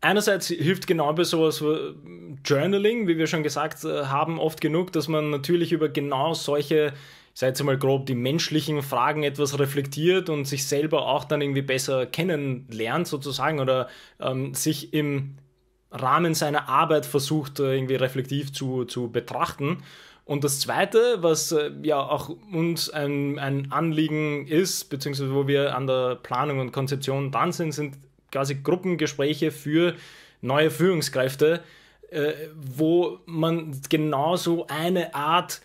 Einerseits hilft genau bei sowas wie äh, Journaling, wie wir schon gesagt äh, haben, oft genug, dass man natürlich über genau solche, ich sage jetzt mal grob, die menschlichen Fragen etwas reflektiert und sich selber auch dann irgendwie besser kennenlernt sozusagen oder ähm, sich im Rahmen seiner Arbeit versucht äh, irgendwie reflektiv zu, zu betrachten. Und das Zweite, was ja auch uns ein, ein Anliegen ist, beziehungsweise wo wir an der Planung und Konzeption dran sind, sind quasi Gruppengespräche für neue Führungskräfte, äh, wo man genauso eine Art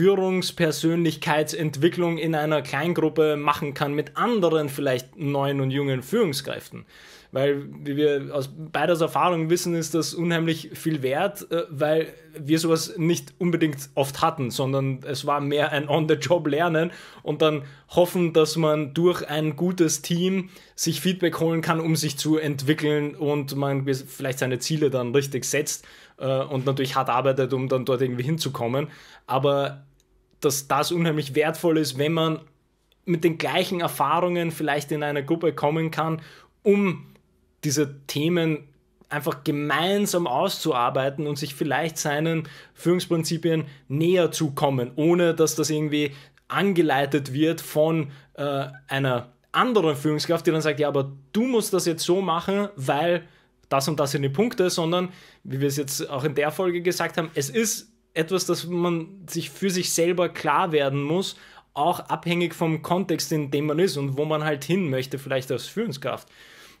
Führungspersönlichkeitsentwicklung in einer Kleingruppe machen kann mit anderen vielleicht neuen und jungen Führungskräften. Weil, wie wir aus beider Erfahrung wissen, ist das unheimlich viel wert, äh, weil wir sowas nicht unbedingt oft hatten, sondern es war mehr ein On-the-Job-Lernen und dann hoffen, dass man durch ein gutes Team sich Feedback holen kann, um sich zu entwickeln und man vielleicht seine Ziele dann richtig setzt äh, und natürlich hart arbeitet, um dann dort irgendwie hinzukommen. Aber dass das unheimlich wertvoll ist, wenn man mit den gleichen Erfahrungen vielleicht in eine Gruppe kommen kann, um diese Themen einfach gemeinsam auszuarbeiten und sich vielleicht seinen Führungsprinzipien näher zu kommen, ohne dass das irgendwie angeleitet wird von äh, einer anderen Führungskraft, die dann sagt, ja, aber du musst das jetzt so machen, weil das und das sind die Punkte, sondern, wie wir es jetzt auch in der Folge gesagt haben, es ist etwas, das man sich für sich selber klar werden muss, auch abhängig vom Kontext, in dem man ist und wo man halt hin möchte, vielleicht als Führungskraft.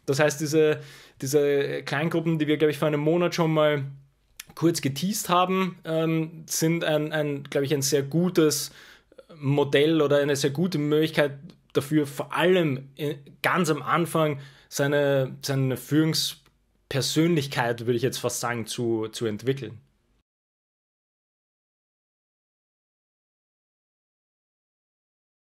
Das heißt, diese, diese Kleingruppen, die wir, glaube ich, vor einem Monat schon mal kurz geteased haben, ähm, sind ein, ein glaube ich, ein sehr gutes Modell oder eine sehr gute Möglichkeit dafür, vor allem äh, ganz am Anfang seine, seine Führungs Persönlichkeit, würde ich jetzt fast sagen, zu, zu entwickeln.